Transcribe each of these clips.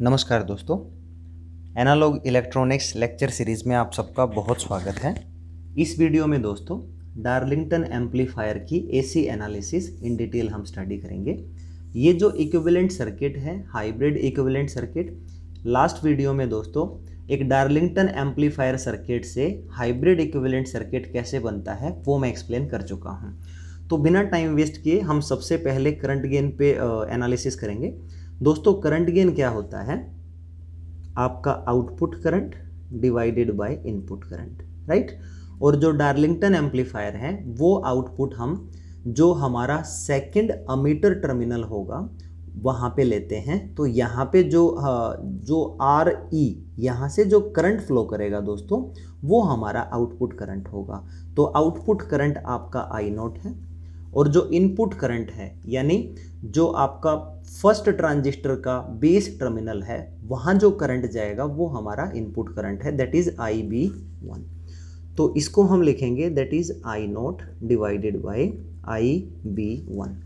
नमस्कार दोस्तों analogue electronics lecture series में आप सबका बहुत स्वागत है इस वीडियो में दोस्तों डार्लिंगटन एम्पलीफायर की एसी एनालिसिस इन डिटेल हम स्टडी करेंगे ये जो इक्विवेलेंट सर्किट है hybrid equivalent circuit last video में दोस्तों एक डार्लिंगटन एम्पलीफायर सर्किट से हाइब्रिड इक्विवेलेंट सर्किट कैसे बनता है वो मैं एक्सप्लेन कर चुका हूँ तो बिना टाइम वेस्ट किए हम सबसे पहले करंट गेन पे एनालिसिस करेंगे दोस्तों करंट गेन क्या होता है आपका output current divided by input current right और जो डार्लिंगटन एम्पलीफायर है वो आउटपुट हम जो हमारा सेकंड अमीटर टर्मिनल होगा वहाँ पे लेते हैं तो यहाँ पे जो हाँ, जो आर ई यहाँ से जो करंट फ्लो करेगा दोस्तों वो हमारा आउटपुट करंट होगा तो आउटपुट करंट आपका आई नोट है और जो इनपुट करंट है यानी जो आपका फर्स्ट ट्रांजिस्टर का बेस टर्मिनल है वहाँ जो करंट जाएगा वो हमारा इनपुट करंट है that is I B one तो इसको हम लिखेंगे that is I naught divided by I B one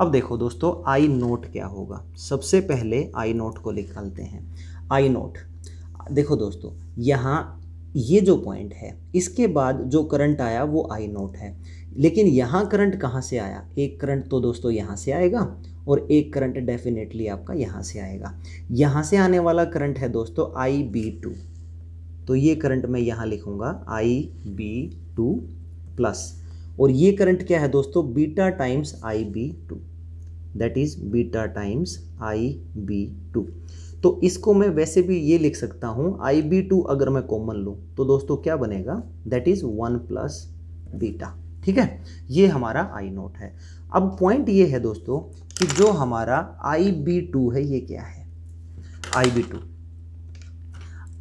अब देखो दोस्तों आई नोट क्या होगा सबसे पहले आई नोट को निकालते हैं आई नोट देखो दोस्तों यहाँ ये जो पॉइंट है इसके बाद जो करंट आया वो आई नोट है लेकिन यहाँ करंट कहाँ से आया एक करंट तो दोस्तों यहाँ से आएगा और एक करंट डेफिनेटली आपका यहाँ से आएगा यहाँ से आने वाला करंट है दोस्तों आई बी टू तो ये करंट मैं यहाँ लिखूँगा आई बी टू प्लस और ये करंट क्या है दोस्तों beta times I B two that is beta times I B two तो इसको मैं वैसे भी ये लिख सकता हूँ आई बी टू अगर मैं कॉमन लूँ तो दोस्तों क्या बनेगा that is one plus beta ठीक है ये हमारा आई नोट है अब पॉइंट ये है दोस्तों कि जो हमारा आई बी टू है ये क्या है I B two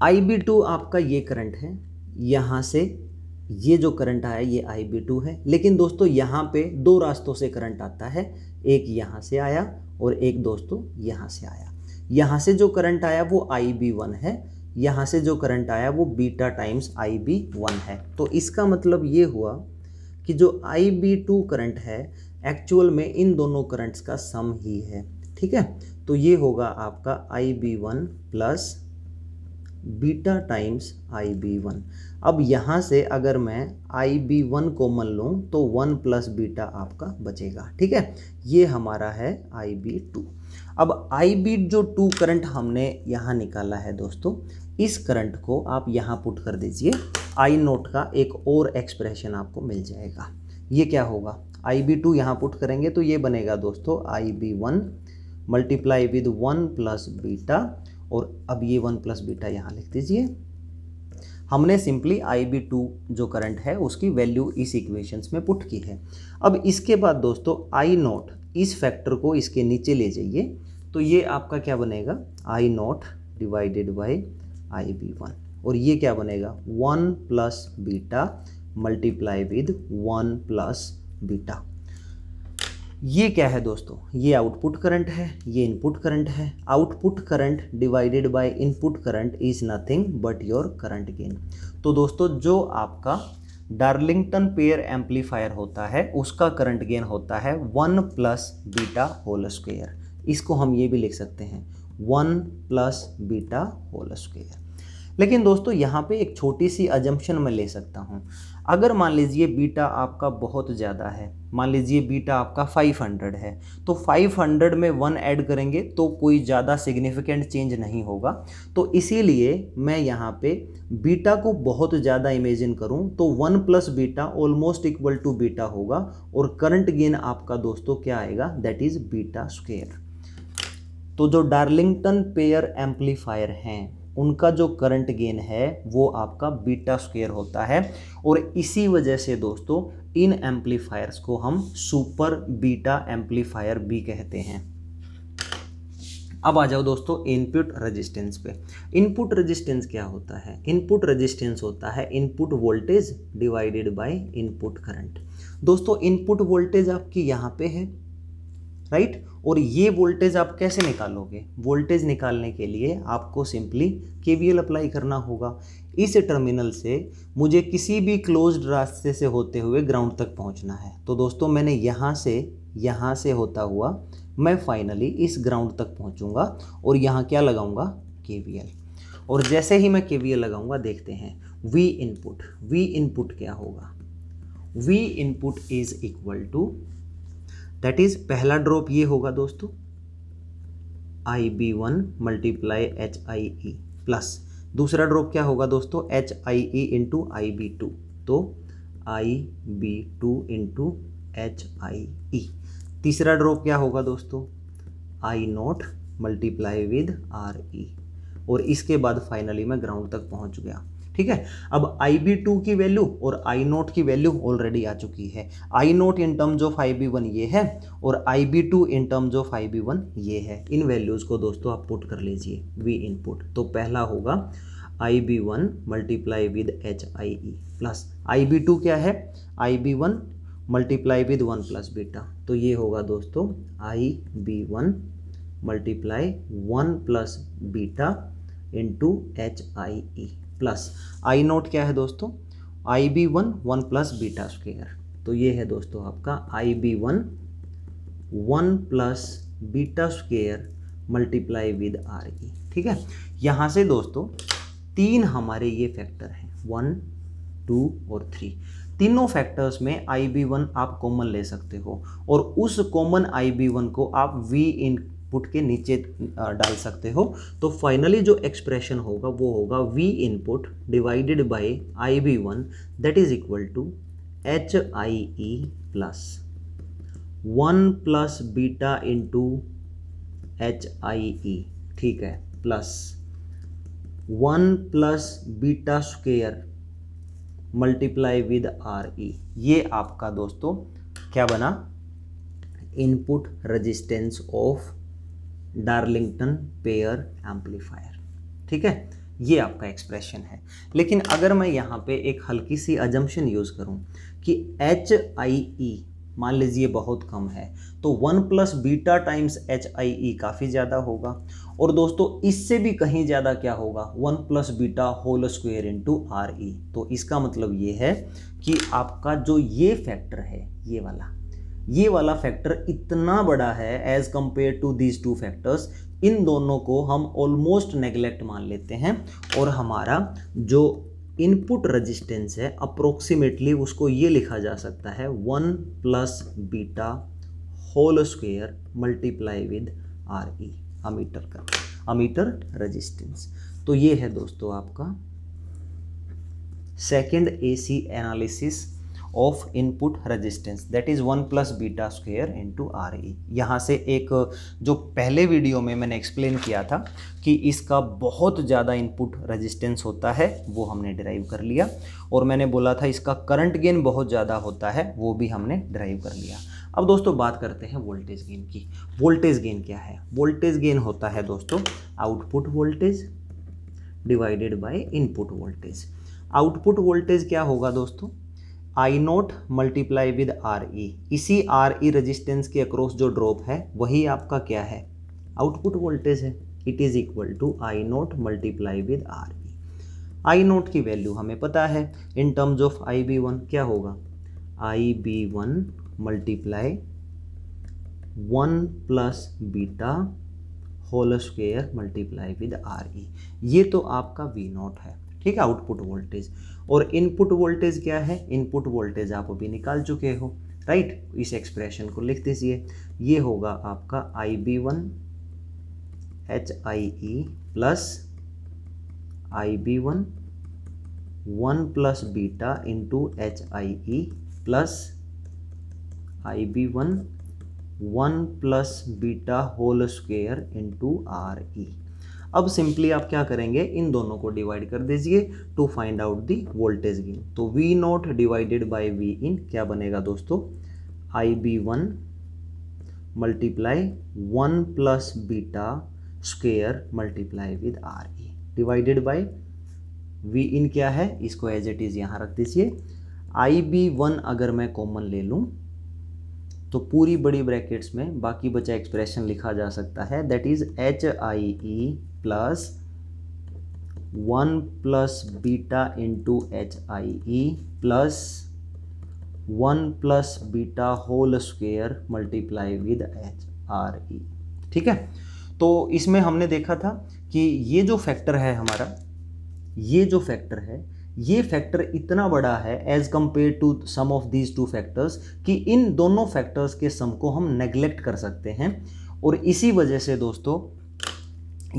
I B two आपका ये करंट है यहाँ से ये जो करंट आया ये आई बी टू है लेकिन दोस्तों यहाँ पे दो रास्तों से करंट आता है एक यहाँ से आया और एक दोस्तों यहाँ से आया यहाँ से जो करंट आया वो आई बी वन है यहाँ से जो करंट आया वो beta times I B one है तो इसका मतलब ये हुआ कि जो आई बी टू करंट है एक्चुअल में इन दोनों करंट्स का सम ही है ठीक है तो ये होगा आपका I B one plus beta times I B one अब यहाँ से अगर मैं आई बी वन को मन लूँ तो वन प्लस बीटा आपका बचेगा ठीक है ये हमारा है आई बी टू अब आई बी जो टू करंट हमने यहाँ निकाला है दोस्तों इस करंट को आप यहाँ पुट कर दीजिए आई नोट का एक और एक्सप्रेशन आपको मिल जाएगा ये क्या होगा आई बी टू यहाँ पुट करेंगे तो ये बनेगा दोस्तों I B one multiply with one plus beta और अब ये वन प्लस बीटा यहाँ लिख दीजिए हमने सिंपली आई बी टू जो करंट है उसकी वैल्यू इस इक्वेशंस में पुट की है अब इसके बाद दोस्तों आई नोट इस फैक्टर को इसके नीचे ले जाइए तो ये आपका क्या बनेगा I naught divided by I B one और ये क्या बनेगा one plus beta multiply with one plus beta ये क्या है दोस्तों ये आउटपुट करंट है ये इनपुट करंट है output current divided by input current is nothing but your current gain तो दोस्तों जो आपका डार्लिंगटन पेयर एम्पलीफायर होता है उसका करंट गेन होता है one plus beta whole square इसको हम ये भी लिख सकते हैं one plus beta whole square लेकिन दोस्तों यहाँ पे एक छोटी सी अजम्पन मैं ले सकता हूँ अगर मान लीजिए बीटा आपका बहुत ज़्यादा है मान लीजिए बीटा आपका 500 है तो 500 में वन ऐड करेंगे तो कोई ज़्यादा सिग्निफिकेंट चेंज नहीं होगा तो इसीलिए मैं यहाँ पे बीटा को बहुत ज़्यादा इमेजिन करूँ तो one plus beta almost equal to beta होगा और करंट गेन आपका दोस्तों क्या आएगा दैट इज़ बीटा स्क्वेयर तो जो डार्लिंगटन पेयर एम्पलीफायर हैं उनका जो करंट गेन है वो आपका बीटा स्क्वेयर होता है और इसी वजह से दोस्तों इन एम्पलीफायर्स को हम सुपर बीटा एम्पलीफायर भी कहते हैं अब आ जाओ दोस्तों इनपुट रेजिस्टेंस पे इनपुट रेजिस्टेंस क्या होता है इनपुट रेजिस्टेंस होता है input voltage divided by input current दोस्तों इनपुट वोल्टेज आपकी यहाँ पे है राइट और ये वोल्टेज आप कैसे निकालोगे वोल्टेज निकालने के लिए आपको सिंपली के अप्लाई करना होगा इस टर्मिनल से मुझे किसी भी क्लोज्ड रास्ते से होते हुए ग्राउंड तक पहुंचना है तो दोस्तों मैंने यहाँ से यहाँ से होता हुआ मैं फाइनली इस ग्राउंड तक पहुँचूँगा और यहाँ क्या लगाऊँगा के और जैसे ही मैं के लगाऊँगा देखते हैं वी इनपुट वी इनपुट क्या होगा V input is equal to that is पहला ड्रॉप ये होगा दोस्तों I B one multiply H I E plus दूसरा ड्रॉप क्या होगा दोस्तों H I E into I B two तो I B two into H I E तीसरा ड्रॉप क्या होगा दोस्तों I naught multiply with R E और इसके बाद फाइनली मैं ग्राउंड तक पहुंच गया ठीक है अब आई बी टू की वैल्यू और आई नोट की वैल्यू ऑलरेडी आ चुकी है I naught in terms of I B one ये है और I B two in terms of I B one ये है इन वैल्यूज़ को दोस्तों आप पुट कर लीजिए वी इनपुट तो पहला होगा I B one multiply with H I E plus I B two क्या है I B one multiply with one plus beta तो ये होगा दोस्तों I B one multiply one plus beta into H I E plus I naught क्या है दोस्तों I B one one plus beta square तो ये है दोस्तों आपका I B one one plus beta square multiply with R E ठीक है यहाँ से दोस्तों तीन हमारे ये फैक्टर हैं वन टू और थ्री तीनों फैक्टर्स में आई बी वन आप कॉमन ले सकते हो और उस कॉमन आई बी वन को आप वी इन पुट के नीचे डाल सकते हो तो फाइनली जो एक्सप्रेशन होगा वो होगा V input divided by I B one that is equal to H I E plus one plus beta into H I E ठीक है plus one plus beta square multiply with R E ये आपका दोस्तों क्या बना input resistance of Darlington pair amplifier ठीक है ये आपका एक्सप्रेशन है लेकिन अगर मैं यहाँ पे एक हल्की सी अजम्पन यूज़ करूँ कि एच आई ई मान लीजिए बहुत कम है तो one plus beta times H I E e काफ़ी ज़्यादा होगा और दोस्तों इससे भी कहीं ज़्यादा क्या होगा one plus beta whole square into R E e। तो इसका मतलब ये है कि आपका जो ये फैक्टर है ये वाला ये वाला फैक्टर इतना बड़ा है as compare to these two factors इन दोनों को हम ऑलमोस्ट नेगलेक्ट मान लेते हैं और हमारा जो इनपुट रजिस्टेंस है अप्रोक्सीमेटली उसको ये लिखा जा सकता है one plus beta whole square multiply with R E emitter का अमीटर रजिस्टेंस तो ये है दोस्तों आपका second AC analysis of input resistance that is one plus beta square into R E यहाँ से एक जो पहले वीडियो में मैंने एक्सप्लेन किया था कि इसका बहुत ज़्यादा इनपुट रेजिस्टेंस होता है वो हमने ड्राइव कर लिया और मैंने बोला था इसका करंट गेन बहुत ज़्यादा होता है वो भी हमने ड्राइव कर लिया अब दोस्तों बात करते हैं वोल्टेज गेन की वोल्टेज गेन क्या है वोल्टेज गेन होता है दोस्तों output voltage divided by input voltage output voltage क्या होगा दोस्तों I naught multiply with R E इसी आर ई रजिस्टेंस के अक्रॉस जो ड्रॉप है वही आपका क्या है आउटपुट वोल्टेज है it is equal to I naught multiply with R E I naught की वैल्यू हमें पता है in terms of I B one क्या होगा I B one multiply one plus beta whole square multiply with R E ये तो आपका V naught है ठीक है आउटपुट वोल्टेज और इनपुट वोल्टेज क्या है इनपुट वोल्टेज आप अभी निकाल चुके हो राइट इस एक्सप्रेशन को लिख दीजिए ये होगा आपका I B one H I E plus I B one one plus beta into H I E plus I B one one plus beta whole square into R E अब simply आप क्या करेंगे इन दोनों को डिवाइड कर दीजिए to find out the voltage gain तो V naught divided by V in क्या बनेगा दोस्तों I B one multiply one plus beta square multiply with R E divided by V in क्या है इसको एज इट इज़ यहाँ रख दीजिए आई बी वन अगर मैं कॉमन ले लूँ तो पूरी बड़ी ब्रैकेट्स में बाकी बचा एक्सप्रेशन लिखा जा सकता है that is H I E plus one plus beta into H I E plus one plus beta whole square multiply with H R E ठीक है तो इसमें हमने देखा था कि ये जो फैक्टर है हमारा ये जो फैक्टर है ये फैक्टर इतना बड़ा है as compare to sum of these two factors कि इन दोनों फैक्टर्स के सम को हम नेग्लेक्ट कर सकते हैं और इसी वजह से दोस्तों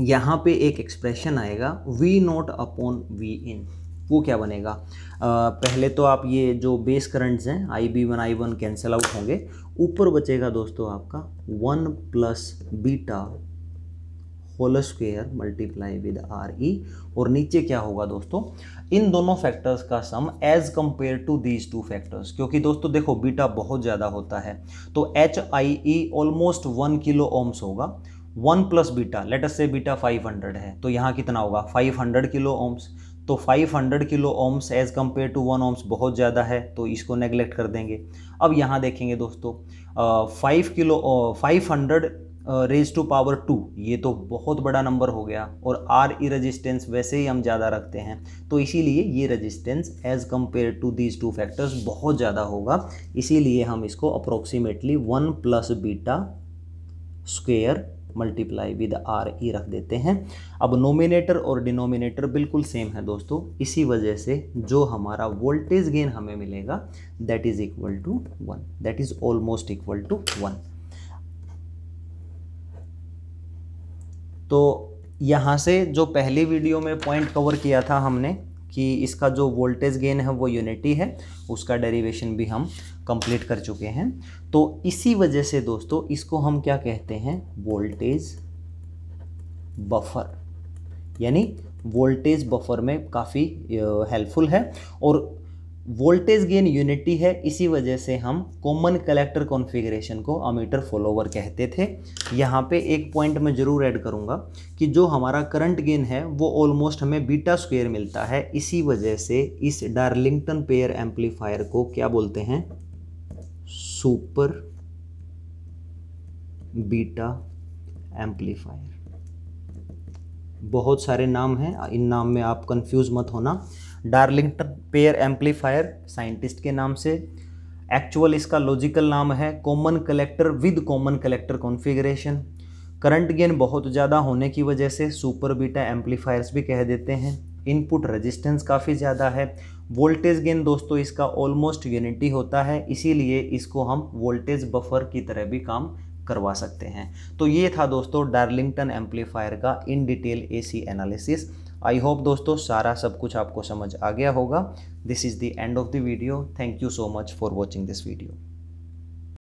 यहाँ पे एक एक्सप्रेशन आएगा V naught upon V in वो क्या बनेगा आ, पहले तो आप ये जो बेस करंट्स हैं I B one I one cancel out होंगे ऊपर बचेगा दोस्तों आपका one plus beta whole square multiply with R E और नीचे क्या होगा दोस्तों इन दोनों फैक्टर्स का sum as compare to these two factors क्योंकि दोस्तों देखो बीटा बहुत ज़्यादा होता है तो H I E almost one kilo ohms होगा one plus beta let's say beta five hundred है तो यहाँ कितना होगा फाइव हंड्रेड किलो ओम्स तो 500 kilo ohms as compare to one ohms बहुत ज़्यादा है तो इसको नेग्लेक्ट कर देंगे अब यहाँ देखेंगे दोस्तों five kilo five hundred raise to power two ये तो बहुत बड़ा नंबर हो गया और आर ई रजिस्टेंस वैसे ही हम ज़्यादा रखते हैं तो इसीलिए ये resistance as compare to these two factors बहुत ज़्यादा होगा इसीलिए हम इसको approximately one plus beta square multiply with R E रख देते हैं अब नोमिनेटर और डिनोमिनेटर बिल्कुल सेम है दोस्तों इसी वजह से जो हमारा वोल्टेज गेन हमें मिलेगा that is equal to one that is almost equal to one तो यहाँ से जो पहली वीडियो में पॉइंट कवर किया था हमने कि इसका जो वोल्टेज गेन है वो यूनिटी है उसका डेरिवेशन भी हम कंप्लीट कर चुके हैं तो इसी वजह से दोस्तों इसको हम क्या कहते हैं वोल्टेज बफर यानी वोल्टेज बफर में काफ़ी हेल्पफुल है और वोल्टेज गेन यूनिटी है इसी वजह से हम कॉमन कलेक्टर कॉन्फ़िगरेशन को अमीटर फॉलोवर कहते थे यहाँ पे एक पॉइंट मैं ज़रूर ऐड करूँगा कि जो हमारा करंट गेन है वो ऑलमोस्ट हमें बीटा स्क्वायर मिलता है इसी वजह से इस डार्लिंगटन पेयर एम्पलीफायर को क्या बोलते हैं सुपर बीटा एम्पलीफायर बहुत सारे नाम हैं इन नाम में आप कंफ्यूज मत होना डार्लिंगटन पेयर एम्पलीफायर साइंटिस्ट के नाम से एक्चुअल इसका लॉजिकल नाम है common collector with common collector configuration current gain बहुत ज़्यादा होने की वजह से सुपर बीटा एम्पलीफायर्स भी कह देते हैं इनपुट रेजिस्टेंस काफ़ी ज़्यादा है वोल्टेज गेन दोस्तों इसका ऑलमोस्ट यूनिटी होता है इसीलिए इसको हम वोल्टेज बफर की तरह भी काम करवा सकते हैं तो ये था दोस्तों डार्लिंगटन एम्पलीफायर का in detail AC analysis I hope दोस्तों सारा सब कुछ आपको समझ आ गया होगा this is the end of the video thank you so much for watching this video